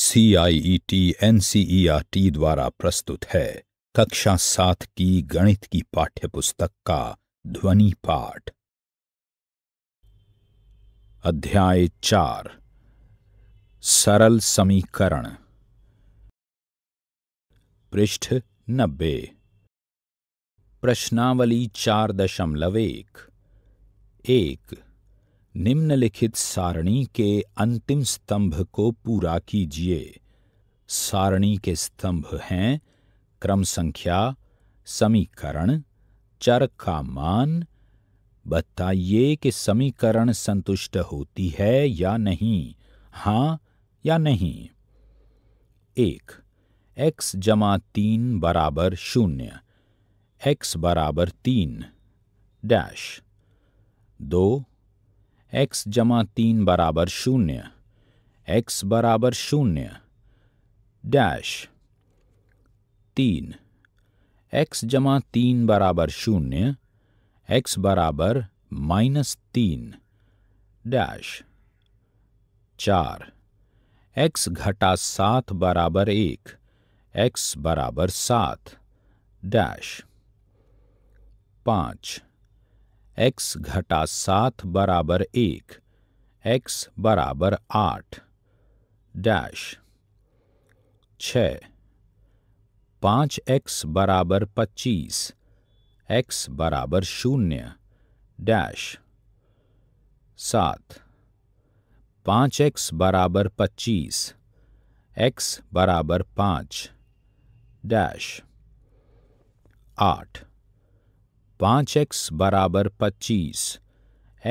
C I E T N R T द्वारा प्रस्तुत है कक्षा सात की गणित की पाठ्य पुस्तक का ध्वनि पाठ अध्याय चार सरल समीकरण पृष्ठ नब्बे प्रश्नावली चार दशमलव एक एक निम्नलिखित सारणी के अंतिम स्तंभ को पूरा कीजिए सारणी के स्तंभ हैं क्रम संख्या समीकरण चर का मान बताइए कि समीकरण संतुष्ट होती है या नहीं हां या नहीं एक एक्स जमा तीन बराबर शून्य एक्स बराबर तीन डैश दो एक्स जमा तीन बराबर शून्य एक्स बराबर शून्य डैश तीन एक्स जमा तीन बराबर शून्य एक्स बराबर माइनस तीन डैश चार एक्स घटा सात बराबर एक एक्स बराबर सात डैश पाँच एक्स घटा सात बराबर एक एक्स बराबर आठ डैश छ पाँच एक्स बराबर पच्चीस एक्स बराबर शून्य डैश सात पाँच एक्स बराबर पच्चीस एक्स बराबर पाँच डैश आठ पाँच एक्स बराबर पच्चीस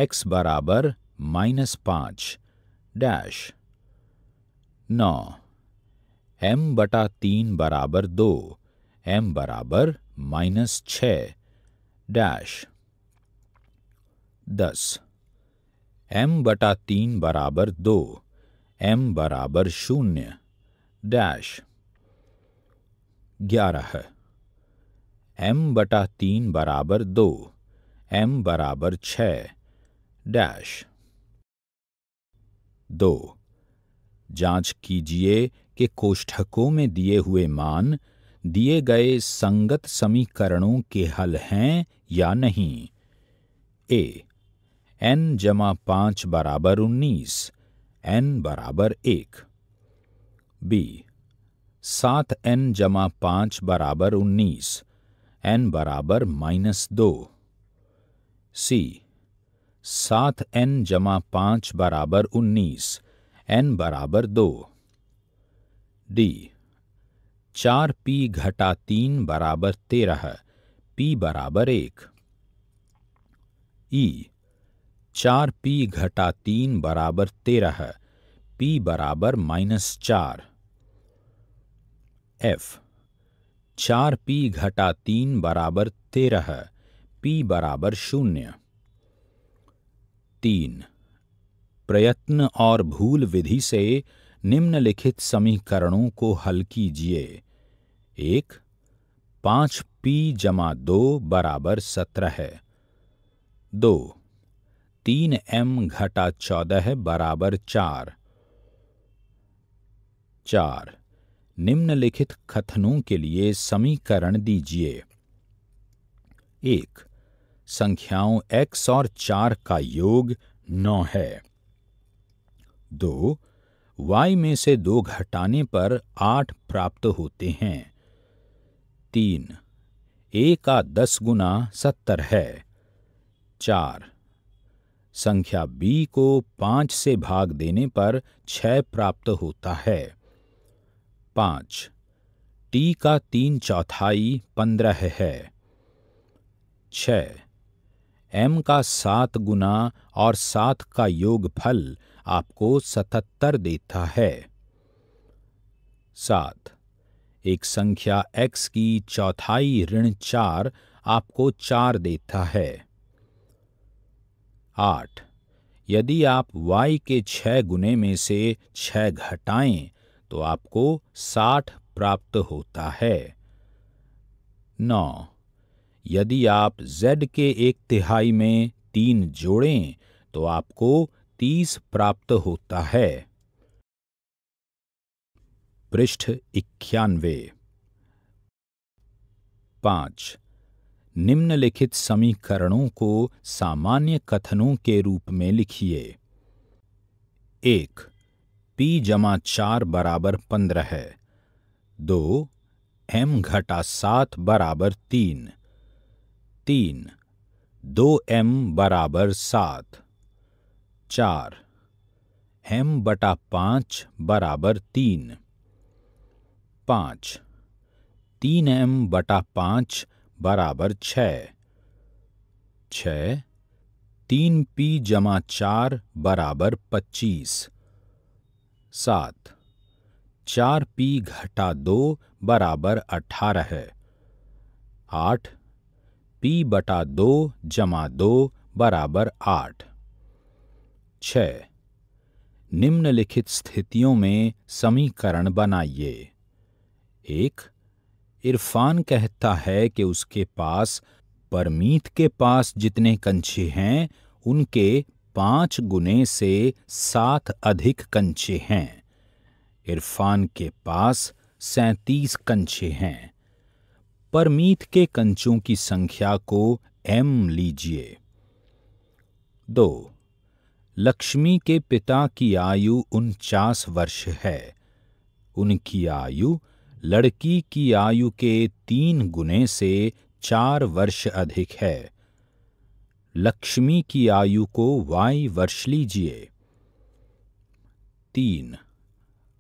एक्स बराबर माइनस पाँच डैश नौ एम बटा तीन बराबर दो एम बराबर माइनस छ डैश दस एम बटा तीन बराबर दो एम बराबर शून्य डैश ग्यारह एम बटा तीन बराबर दो एम बराबर छ डैश दो जांच कीजिए कि कोष्ठकों में दिए हुए मान दिए गए संगत समीकरणों के हल हैं या नहीं ए एन जमा पांच बराबर उन्नीस एन बराबर एक बी सात एन जमा पांच बराबर उन्नीस एन बराबर माइनस दो सी सात एन जमा पांच बराबर उन्नीस एन बराबर दो डी चार पी घटा तीन बराबर तेरह पी बराबर एक ई e, चार पी घटा तीन बराबर तेरह पी बराबर माइनस चार एफ चार पी घटा तीन बराबर तेरह पी बराबर शून्य तीन प्रयत्न और भूल विधि से निम्नलिखित समीकरणों को हल कीजिए एक पांच पी जमा दो बराबर सत्रह दो तीन एम घटा चौदह बराबर चार चार निम्नलिखित कथनों के लिए समीकरण दीजिए एक संख्याओं x और चार का योग नौ है दो y में से दो घटाने पर आठ प्राप्त होते हैं तीन ए का दस गुना सत्तर है चार संख्या b को पांच से भाग देने पर छह प्राप्त होता है पांच टी का तीन चौथाई पंद्रह है छ एम का सात गुना और सात का योगफल आपको सतहत्तर देता है सात एक संख्या x की चौथाई ऋण चार आपको चार देता है आठ यदि आप y के छह गुने में से छह घटाएं तो आपको साठ प्राप्त होता है नौ यदि आप z के एक तिहाई में तीन जोड़ें तो आपको तीस प्राप्त होता है पृष्ठ इक्यानवे पांच निम्नलिखित समीकरणों को सामान्य कथनों के रूप में लिखिए एक पी जमा चार बराबर पंद्रह है दो एम घटा सात बराबर तीन तीन दो एम बराबर सात चार एम बटा पांच बराबर तीन पांच तीन एम बटा पांच बराबर छ छ तीन पी जमा चार बराबर पच्चीस सात चार पी घटा दो बराबर अठारह है आठ पी बटा दो जमा दो बराबर आठ छ निम्नलिखित स्थितियों में समीकरण बनाइए एक इरफान कहता है कि उसके पास परमीत के पास जितने कंछे हैं उनके पांच गुने से सात अधिक कंचे हैं इरफान के पास सैतीस कंचे हैं परमीत के कंचों की संख्या को एम लीजिए दो लक्ष्मी के पिता की आयु उनचास वर्ष है उनकी आयु लड़की की आयु के तीन गुने से चार वर्ष अधिक है लक्ष्मी की आयु को वाई वर्ष लीजिए तीन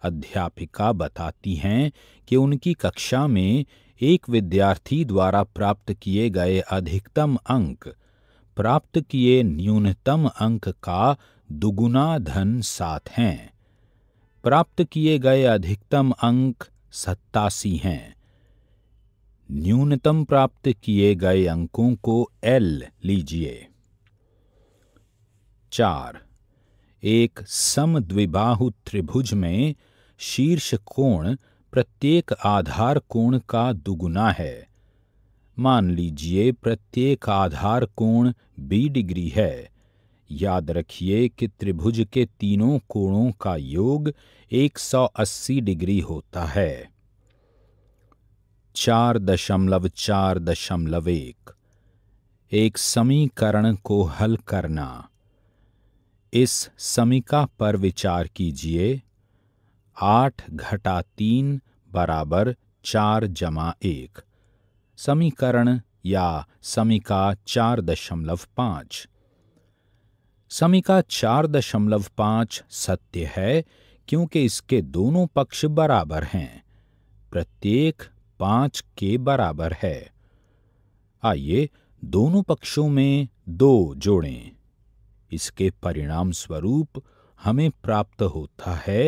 अध्यापिका बताती हैं कि उनकी कक्षा में एक विद्यार्थी द्वारा प्राप्त किए गए अधिकतम अंक प्राप्त किए न्यूनतम अंक का दुगुना धन सात हैं प्राप्त किए गए अधिकतम अंक सत्तासी हैं न्यूनतम प्राप्त किए गए अंकों को एल लीजिए चार एक समद्विबाहु त्रिभुज में शीर्ष कोण प्रत्येक आधार कोण का दुगुना है मान लीजिए प्रत्येक आधार कोण बी डिग्री है याद रखिए कि त्रिभुज के तीनों कोणों का योग 180 डिग्री होता है चार दशमलव चार दशमलव एक एक समीकरण को हल करना इस समीका पर विचार कीजिए आठ घटा तीन बराबर चार जमा एक समीकरण या समीका चार दशमलव पांच समीका चार दशमलव पांच सत्य है क्योंकि इसके दोनों पक्ष बराबर हैं प्रत्येक पांच के बराबर है आइए दोनों पक्षों में दो जोड़ें इसके परिणाम स्वरूप हमें प्राप्त होता है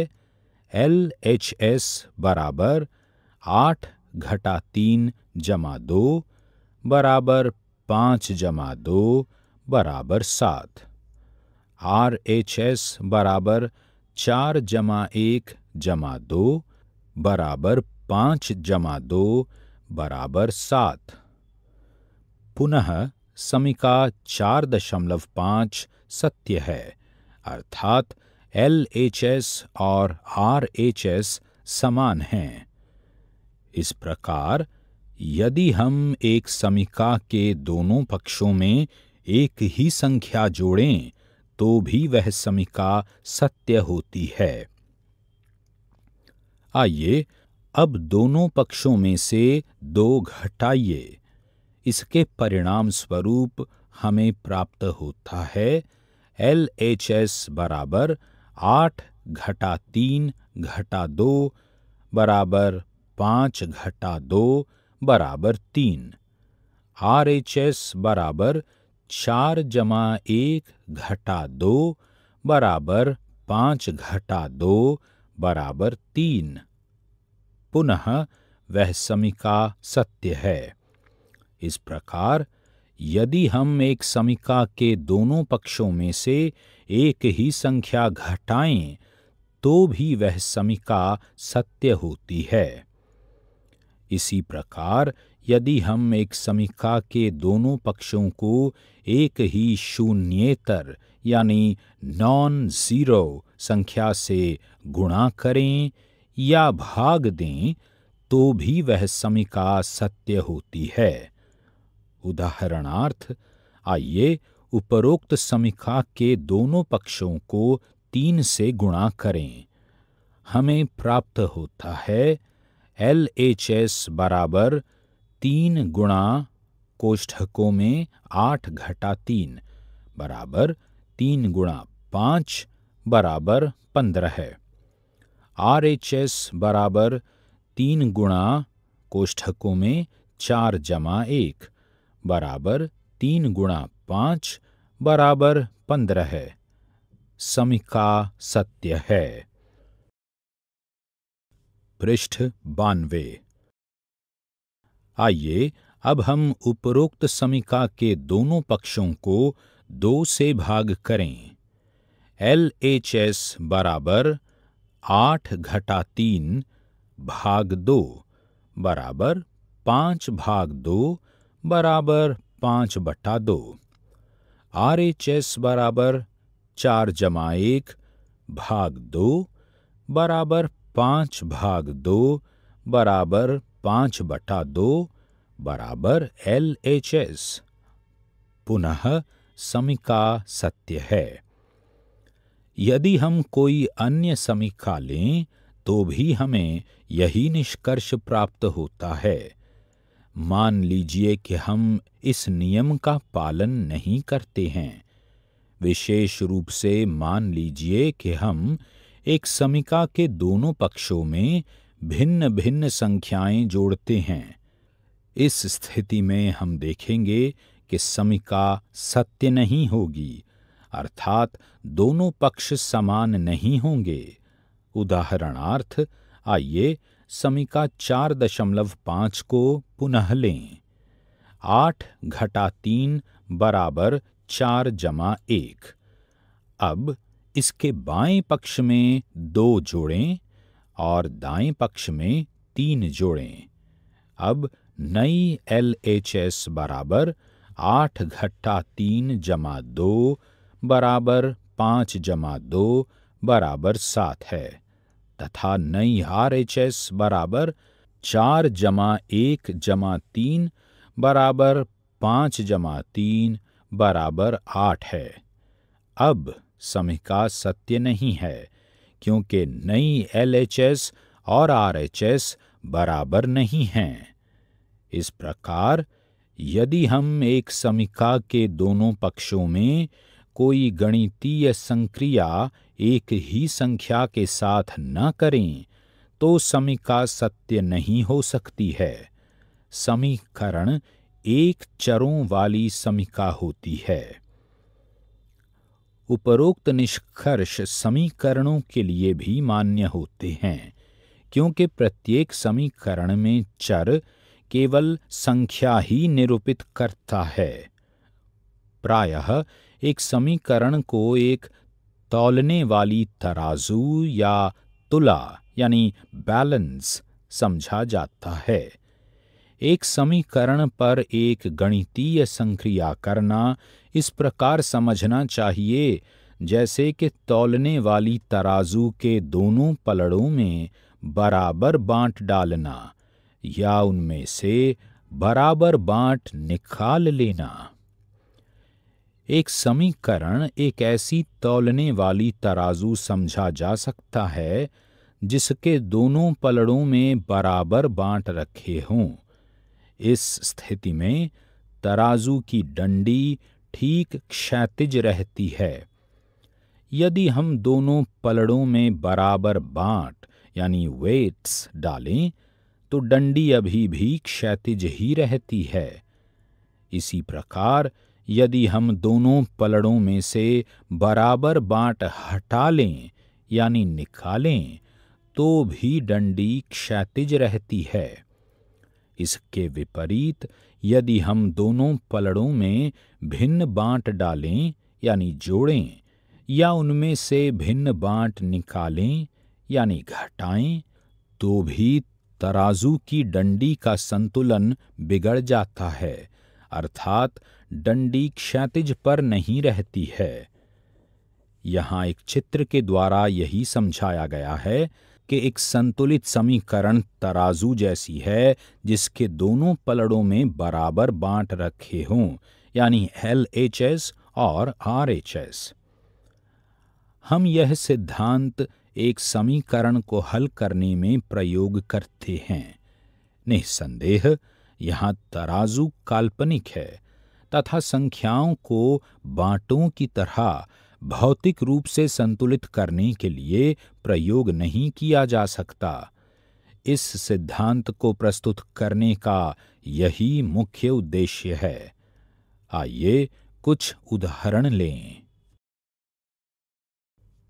एल एच एस बराबर आठ घटा तीन जमा दो बराबर पांच जमा दो बराबर सात आर एच एस बराबर चार जमा एक जमा दो बराबर पांच जमा दो बराबर सात पुनः समीका चार दशमलव पांच सत्य है अर्थात एल एच एस और आर एच एस समान हैं इस प्रकार यदि हम एक समीका के दोनों पक्षों में एक ही संख्या जोड़ें तो भी वह समीका सत्य होती है आइए अब दोनों पक्षों में से दो घटाइए इसके परिणाम स्वरूप हमें प्राप्त होता है एल एच एस बराबर आठ घटा तीन घटा दो बराबर पांच घटा दो बराबर तीन आर एच एस बराबर चार जमा एक घटा दो बराबर पांच घटा दो बराबर तीन पुनः वह समिका सत्य है इस प्रकार यदि हम एक समिका के दोनों पक्षों में से एक ही संख्या घटाएं तो भी वह समिका सत्य होती है इसी प्रकार यदि हम एक समीका के दोनों पक्षों को एक ही शून्येतर यानी नॉन ज़ीरो संख्या से गुणा करें या भाग दें तो भी वह समिका सत्य होती है उदाहरणार्थ आइए उपरोक्त समिका के दोनों पक्षों को तीन से गुणा करें हमें प्राप्त होता है एल एच एस बराबर तीन गुणा कोष्ठकों में आठ घटा तीन बराबर तीन गुणा पाँच बराबर पंद्रह है आर एच एस बराबर तीन गुणा कोष्ठकों में चार जमा एक बराबर तीन गुणा पाँच बराबर पंद्रह है समीका सत्य है पृष्ठ बानवे आइए अब हम उपरोक्त समीका के दोनों पक्षों को दो से भाग करें एल एच एस बराबर आठ घटा तीन भाग दो बराबर पांच भाग दो बराबर पांच बटा दो आर एच एस बराबर चार जमा एक भाग दो बराबर पांच भाग दो बराबर पांच बटा दो बराबर एल एच एस पुनः समीका सत्य है यदि हम कोई अन्य समीक्षा लें तो भी हमें यही निष्कर्ष प्राप्त होता है मान लीजिए कि हम इस नियम का पालन नहीं करते हैं विशेष रूप से मान लीजिए कि हम एक समीका के दोनों पक्षों में भिन्न भिन्न संख्याएं जोड़ते हैं इस स्थिति में हम देखेंगे कि समीका सत्य नहीं होगी अर्थात दोनों पक्ष समान नहीं होंगे उदाहरणार्थ आइए समीका चार दशमलव पांच को पुनः लें आठ घटा तीन बराबर चार जमा एक अब इसके बाएं पक्ष में दो जोड़ें और दाएं पक्ष में तीन जोड़ें अब नई एल एच एस बराबर आठ घट्टा तीन जमा दो बराबर पाँच जमा दो बराबर सात है तथा नई आर एच एस बराबर चार जमा एक जमा तीन बराबर पाँच जमा तीन बराबर आठ है अब समिका सत्य नहीं है क्योंकि नई एल एच एस और आर एच एस बराबर नहीं हैं इस प्रकार यदि हम एक समीका के दोनों पक्षों में कोई गणितीय संक्रिया एक ही संख्या के साथ न करें तो समीका सत्य नहीं हो सकती है समीकरण एक चरों वाली समीका होती है उपरोक्त निष्कर्ष समीकरणों के लिए भी मान्य होते हैं क्योंकि प्रत्येक समीकरण में चर केवल संख्या ही निरूपित करता है प्रायः एक समीकरण को एक तौलने वाली तराजू या तुला यानी बैलेंस समझा जाता है एक समीकरण पर एक गणितीय संक्रिया करना इस प्रकार समझना चाहिए जैसे कि तौलने वाली तराजू के दोनों पलड़ों में बराबर बांट डालना या उनमें से बराबर बांट निकाल लेना एक समीकरण एक ऐसी तौलने वाली तराजू समझा जा सकता है जिसके दोनों पलड़ों में बराबर बांट रखे हों इस स्थिति में तराजू की डंडी ठीक क्षैतिज रहती है यदि हम दोनों पलड़ों में बराबर बांट यानी वेट्स डालें तो डंडी अभी भी क्षैतिज ही रहती है इसी प्रकार यदि हम दोनों पलड़ों में से बराबर बांट हटा लें यानी निकालें तो भी डंडी क्षैतिज रहती है इसके विपरीत यदि हम दोनों पलड़ों में भिन्न बांट डालें यानी जोड़ें या उनमें से भिन्न बांट निकालें यानी घटाएं तो भी तराजू की डंडी का संतुलन बिगड़ जाता है अर्थात डंडी क्षैतिज पर नहीं रहती है यहां एक चित्र के द्वारा यही समझाया गया है कि एक संतुलित समीकरण तराजू जैसी है जिसके दोनों पलड़ों में बराबर बांट रखे हों यानी एल एच एस और आर एच एस हम यह सिद्धांत एक समीकरण को हल करने में प्रयोग करते हैं निसंदेह यहां तराजू काल्पनिक है तथा संख्याओं को बांटों की तरह भौतिक रूप से संतुलित करने के लिए प्रयोग नहीं किया जा सकता इस सिद्धांत को प्रस्तुत करने का यही मुख्य उद्देश्य है आइए कुछ उदाहरण लें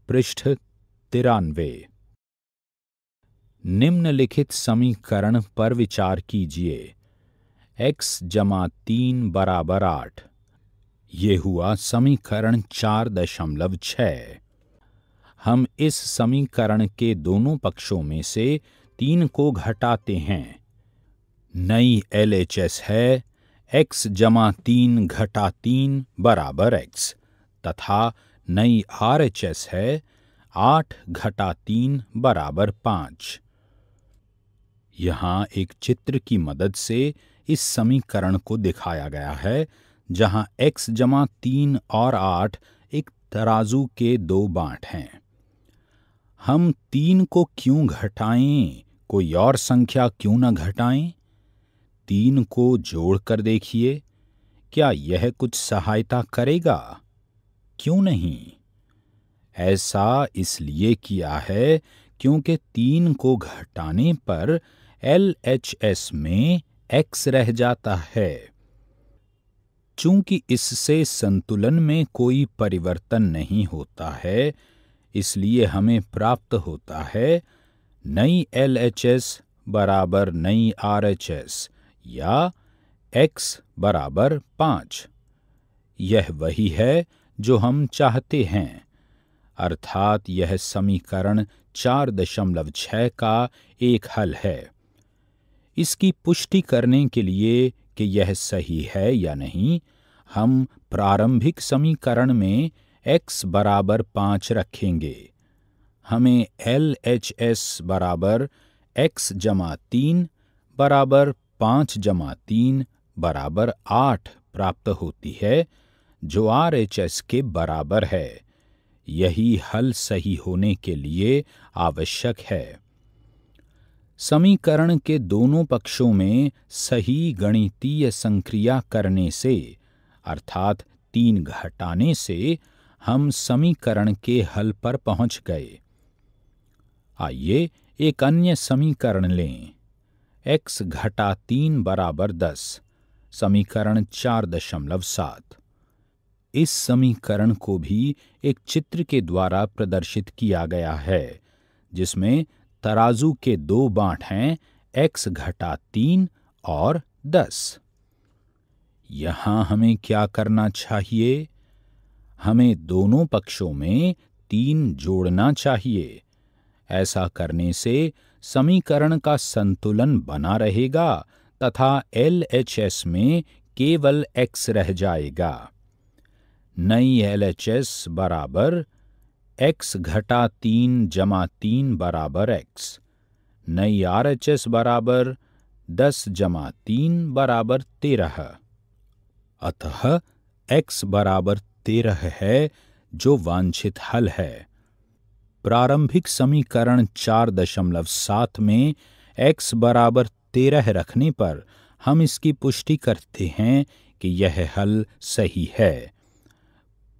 पृष्ठ तिरानवे निम्नलिखित समीकरण पर विचार कीजिए एक्स जमा तीन बराबर आठ ये हुआ समीकरण चार दशमलव छ हम इस समीकरण के दोनों पक्षों में से तीन को घटाते हैं नई एल है एक्स जमा तीन घटा तीन बराबर एक्स तथा नई आरएचएस है आठ घटा तीन बराबर पांच यहां एक चित्र की मदद से इस समीकरण को दिखाया गया है जहां x जमा तीन और आठ एक तराजू के दो बांट हैं हम तीन को क्यों घटाएं कोई और संख्या क्यों न घटाएं तीन को जोड़कर देखिए क्या यह कुछ सहायता करेगा क्यों नहीं ऐसा इसलिए किया है क्योंकि तीन को घटाने पर एल एच एस में एक्स रह जाता है चूंकि इससे संतुलन में कोई परिवर्तन नहीं होता है इसलिए हमें प्राप्त होता है नई एल एच एस बराबर नई आर एच एस या एक्स बराबर पांच यह वही है जो हम चाहते हैं अर्थात यह समीकरण चार दशमलव छ का एक हल है इसकी पुष्टि करने के लिए कि यह सही है या नहीं हम प्रारंभिक समीकरण में x बराबर पाँच रखेंगे हमें एल एच एस बराबर एक्स जमा तीन बराबर पाँच जमा तीन बराबर आठ प्राप्त होती है जो आर एच एस के बराबर है यही हल सही होने के लिए आवश्यक है समीकरण के दोनों पक्षों में सही गणितीय संक्रिया करने से अर्थात तीन घटाने से हम समीकरण के हल पर पहुंच गए आइए एक अन्य समीकरण लें x घटा तीन बराबर दस समीकरण चार दशमलव सात इस समीकरण को भी एक चित्र के द्वारा प्रदर्शित किया गया है जिसमें तराजू के दो बाट हैं एक्स घटा तीन और दस यहां हमें क्या करना चाहिए हमें दोनों पक्षों में तीन जोड़ना चाहिए ऐसा करने से समीकरण का संतुलन बना रहेगा तथा एल एच एस में केवल एक्स रह जाएगा नई एल एच एस बराबर एक्स घटा तीन जमा तीन बराबर एक्स नई आर एच एस बराबर दस जमा तीन बराबर तेरह अतः एक्स बराबर तेरह है जो वांछित हल है प्रारंभिक समीकरण चार दशमलव सात में x बराबर तेरह रखने पर हम इसकी पुष्टि करते हैं कि यह हल सही है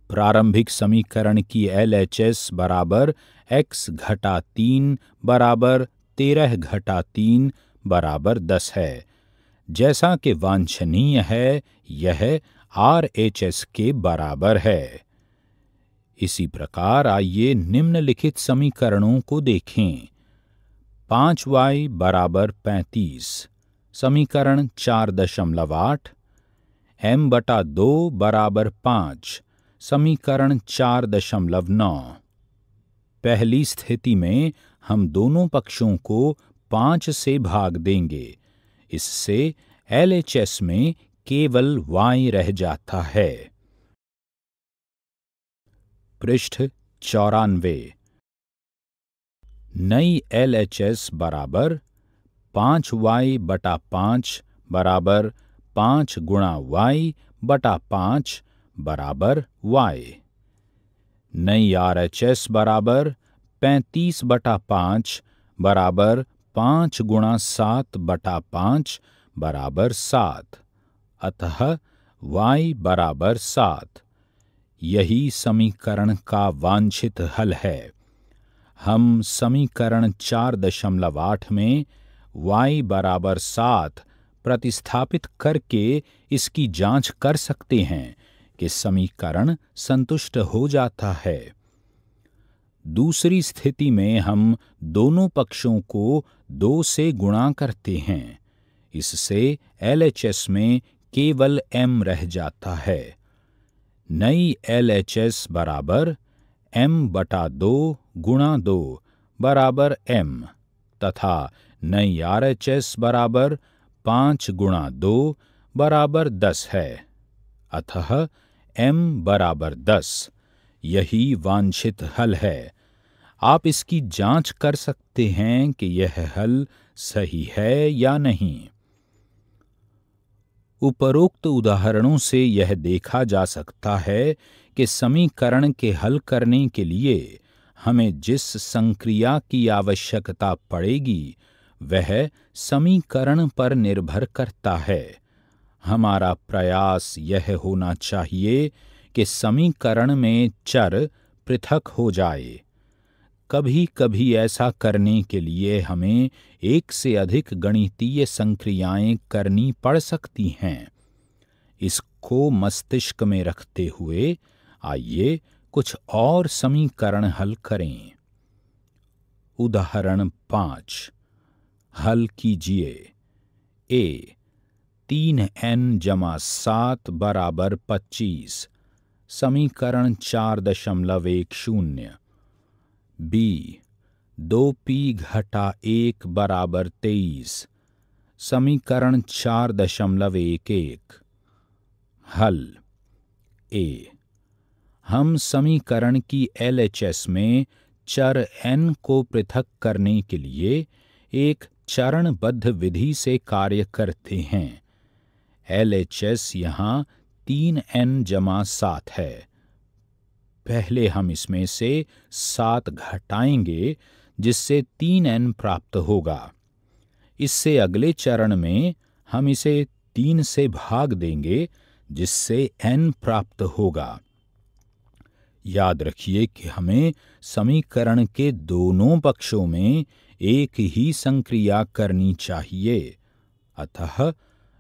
प्रारंभिक समीकरण की एल एच एस बराबर एक्स घटा तीन बराबर तेरह घटा तीन बराबर दस है जैसा कि वांछनीय है यह आर एच एस के बराबर है इसी प्रकार आइए निम्नलिखित समीकरणों को देखें पांच वाई बराबर पैंतीस समीकरण चार दशमलव आठ एम बटा दो बराबर पांच समीकरण चार दशमलव नौ पहली स्थिति में हम दोनों पक्षों को पांच से भाग देंगे इससे एल में केवल वाई रह जाता है पृष्ठ चौरानवे नई एल एच एस बराबर पांच वाई बटा पांच बराबर पांच गुणा वाई बटा पांच बराबर वाई नई आर एच एस बराबर पैंतीस बटा पांच बराबर पांच गुणा सात बटा पांच बराबर सात अतः y बराबर सात यही समीकरण का वांछित हल है हम समीकरण चार दशमलव आठ में y बराबर सात प्रतिस्थापित करके इसकी जांच कर सकते हैं के समीकरण संतुष्ट हो जाता है दूसरी स्थिति में हम दोनों पक्षों को दो से गुणा करते हैं इससे एल में केवल एम रह जाता है नई एल बराबर एम बटा दो गुणा दो बराबर एम तथा नई आरएचएस बराबर पांच गुणा दो बराबर दस है अतः एम बराबर दस यही वांछित हल है आप इसकी जांच कर सकते हैं कि यह हल सही है या नहीं उपरोक्त उदाहरणों से यह देखा जा सकता है कि समीकरण के हल करने के लिए हमें जिस संक्रिया की आवश्यकता पड़ेगी वह समीकरण पर निर्भर करता है हमारा प्रयास यह होना चाहिए कि समीकरण में चर पृथक हो जाए कभी कभी ऐसा करने के लिए हमें एक से अधिक गणितीय संक्रियाएं करनी पड़ सकती हैं इसको मस्तिष्क में रखते हुए आइए कुछ और समीकरण हल करें उदाहरण पांच हल कीजिए ए तीन एन जमा सात बराबर पच्चीस समीकरण चार दशमलव एक शून्य बी दो पी घटा एक बराबर तेईस समीकरण चार दशमलव एक एक हल ए हम समीकरण की एलएचएस में चर एन को पृथक करने के लिए एक चरणबद्ध विधि से कार्य करते हैं एल एच एस यहाँ तीन एन जमा सात है पहले हम इसमें से सात घटाएंगे जिससे तीन एन प्राप्त होगा इससे अगले चरण में हम इसे तीन से भाग देंगे जिससे एन प्राप्त होगा याद रखिए कि हमें समीकरण के दोनों पक्षों में एक ही संक्रिया करनी चाहिए अतः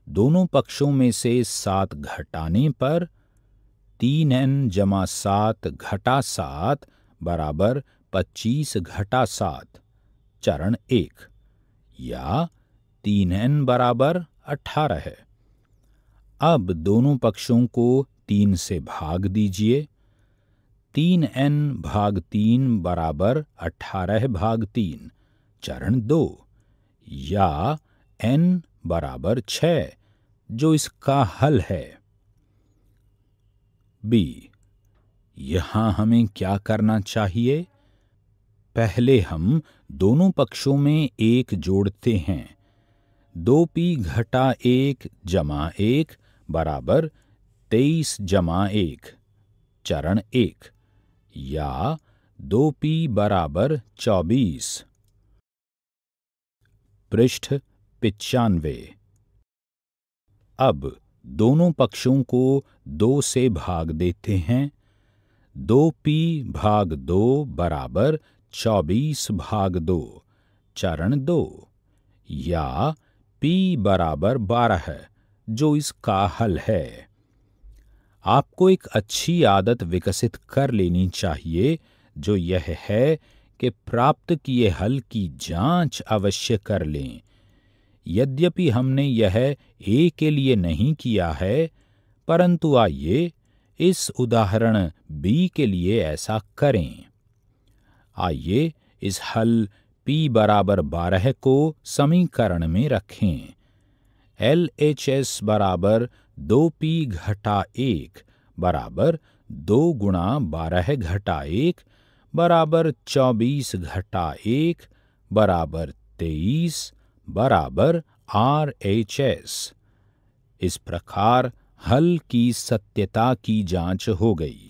दोनों पक्षों में से सात घटाने पर तीन एन जमा सात घटा सात बराबर पच्चीस घटा सात चरण एक या तीन एन बराबर अठारह है अब दोनों पक्षों को तीन से भाग दीजिए तीन एन भाग तीन बराबर अठारह भाग तीन चरण दो या एन बराबर छ जो इसका हल है बी यहां हमें क्या करना चाहिए पहले हम दोनों पक्षों में एक जोड़ते हैं दो पी घटा एक जमा एक बराबर तेईस जमा एक चरण एक या दो पी बराबर चौबीस पृष्ठ पिचानवे अब दोनों पक्षों को दो से भाग देते हैं दो पी भाग दो बराबर चौबीस भाग दो चरण दो या पी बराबर बारह जो इसका हल है आपको एक अच्छी आदत विकसित कर लेनी चाहिए जो यह है कि प्राप्त किए हल की जांच अवश्य कर लें यद्यपि हमने यह ए के लिए नहीं किया है परंतु आइए इस उदाहरण बी के लिए ऐसा करें आइए इस हल p बराबर बारह को समीकरण में रखें एल एच एस बराबर दो पी घटा एक बराबर दो गुणा बारह घटा एक बराबर चौबीस घटा एक बराबर तेईस बराबर आर एच एस इस प्रकार हल की सत्यता की जांच हो गई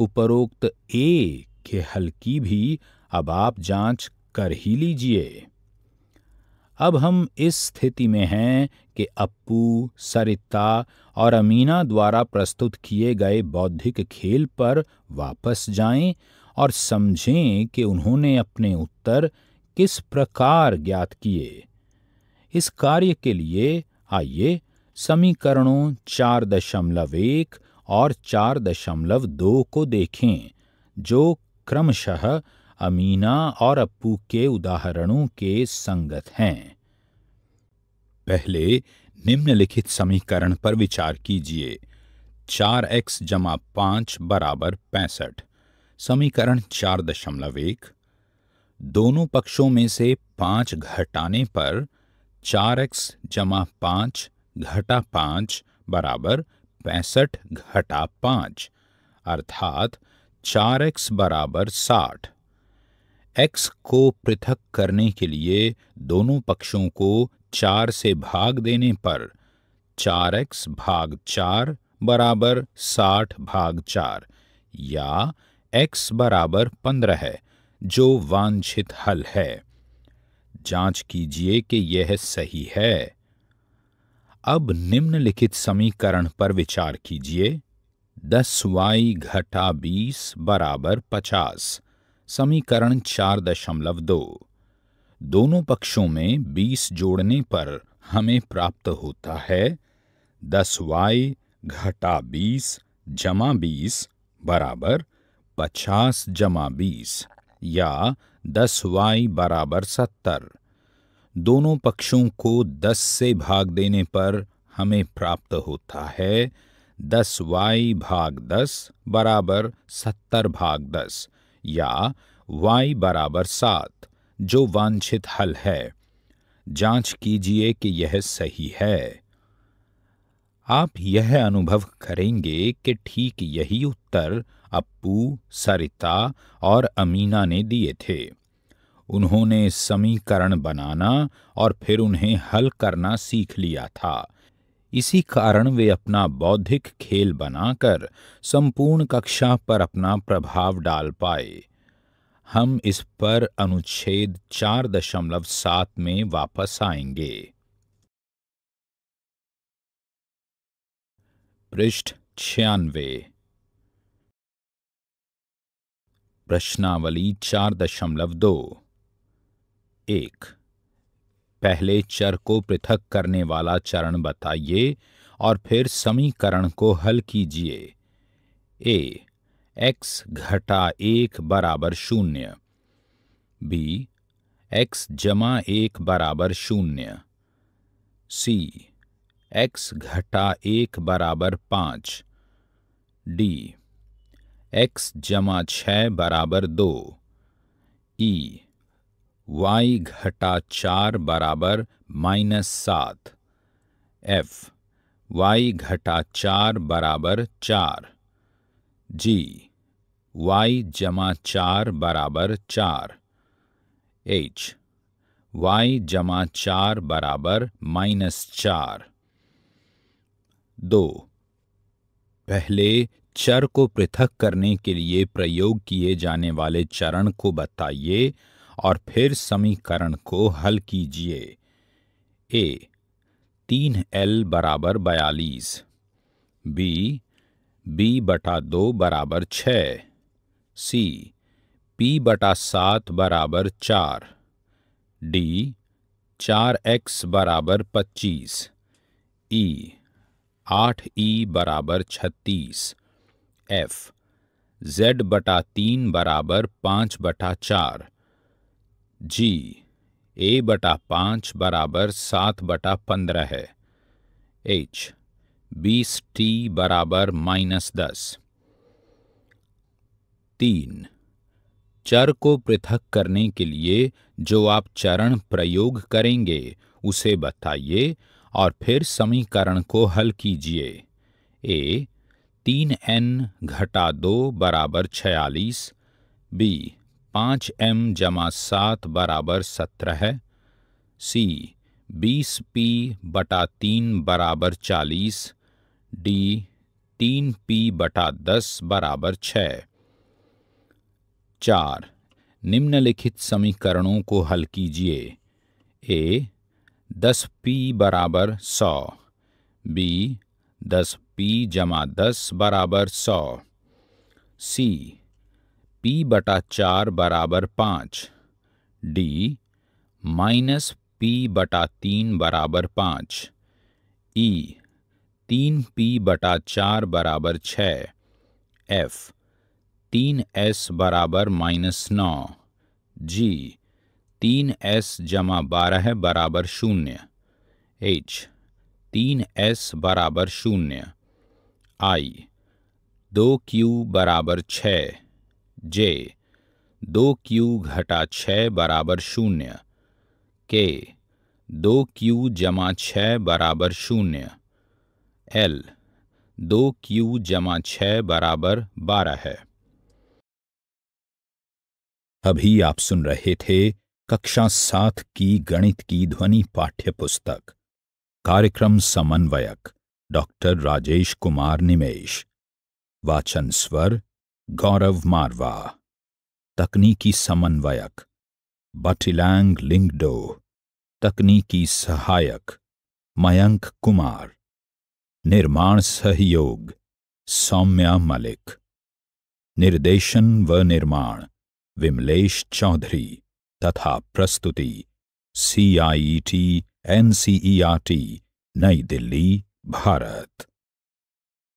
उपरोक्त ए के हल की भी अब आप जांच कर ही लीजिए अब हम इस स्थिति में हैं कि अप्पू सरिता और अमीना द्वारा प्रस्तुत किए गए बौद्धिक खेल पर वापस जाएं और समझें कि उन्होंने अपने उत्तर किस प्रकार ज्ञात किए इस कार्य के लिए आइए समीकरणों चार दशमलव एक और चार दशमलव दो को देखें जो क्रमशः अमीना और अप्पू के उदाहरणों के संगत हैं पहले निम्नलिखित समीकरण पर विचार कीजिए चार एक्स जमा पांच बराबर पैंसठ समीकरण चार दशमलव एक दोनों पक्षों में से पांच घटाने पर चार एक्स जमा पांच घटा पांच बराबर पैंसठ घटा पांच अर्थात चार एक्स बराबर साठ एक्स को पृथक करने के लिए दोनों पक्षों को चार से भाग देने पर चार एक्स भाग चार बराबर साठ भाग चार या एक्स बराबर पंद्रह है जो वांछित हल है जांच कीजिए कि यह सही है अब निम्नलिखित समीकरण पर विचार कीजिए दस वाई घटा बीस बराबर पचास समीकरण चार दशमलव दो दोनों पक्षों में बीस जोड़ने पर हमें प्राप्त होता है दस वाई घटा बीस जमा बीस बराबर पचास जमा बीस या दस वाई बराबर सत्तर दोनों पक्षों को दस से भाग देने पर हमें प्राप्त होता है दस वाई भाग दस बराबर सत्तर भाग दस या वाई बराबर सात जो वांछित हल है जांच कीजिए कि यह सही है आप यह अनुभव करेंगे कि ठीक यही उत्तर अप्पू सरिता और अमीना ने दिए थे उन्होंने समीकरण बनाना और फिर उन्हें हल करना सीख लिया था इसी कारण वे अपना बौद्धिक खेल बनाकर संपूर्ण कक्षा पर अपना प्रभाव डाल पाए हम इस पर अनुच्छेद चार दशमलव सात में वापस आएंगे पृष्ठ छियानवे प्रश्नावली चार दशमलव दो एक पहले चर को पृथक करने वाला चरण बताइए और फिर समीकरण को हल कीजिए ए एक्स घटा एक बराबर शून्य बी एक्स जमा एक बराबर शून्य सी एक्स घटा एक बराबर पांच डी एक्स जमा छ बराबर दो ई वाई घटा चार बराबर माइनस सात एफ वाई घटा चार बराबर चार जी वाई जमा चार बराबर चार एच वाई जमा चार बराबर माइनस चार दो पहले चर को पृथक करने के लिए प्रयोग किए जाने वाले चरण को बताइए और फिर समीकरण को हल कीजिए ए तीन एल बराबर बयालीस बी बी बटा दो बराबर छ सी पी बटा सात बराबर चार डी चार एक्स बराबर पच्चीस ई आठ ई बराबर छत्तीस एफ जेड बटा तीन बराबर पाँच बटा चार जी ए बटा पाँच बराबर सात बटा पंद्रह है एच बीस टी बराबर माइनस दस तीन चर को पृथक करने के लिए जो आप चरण प्रयोग करेंगे उसे बताइए और फिर समीकरण को हल कीजिए ए तीन एन घटा दो बराबर छयालीस बी पाँच एम जमा सात बराबर सत्रह सी बीस पी बटा तीन बराबर चालीस डी तीन पी बटा दस बराबर छ चार निम्नलिखित समीकरणों को हल कीजिए ए दस पी बराबर सौ बी दस पी जमा दस बराबर सौ सी पी बटा चार बराबर पाँच डी माइनस पी बटा तीन बराबर पाँच ई तीन पी बटा चार बराबर छः एफ तीन एस बराबर माइनस नौ जी तीन एस जमा बारह बराबर शून्य एच तीन एस बराबर शून्य आई दो क्यू बराबर छ जे दो क्यू घटा छ बराबर शून्य के दो क्यू जमा छ बराबर शून्य एल दो क्यू जमा छ बराबर बारह है अभी आप सुन रहे थे कक्षा सात की गणित की ध्वनि पाठ्य पुस्तक कार्यक्रम समन्वयक डॉक्टर राजेश कुमार निमेश वाचन स्वर गौरव मारवा तकनीकी समन्वयक बटिलैंग लिंगडो तकनीकी सहायक मयंक कुमार निर्माण सहयोग सौम्या मलिक निर्देशन व निर्माण विमलेश चौधरी तथा प्रस्तुति C I T N C E R T नई दिल्ली भारत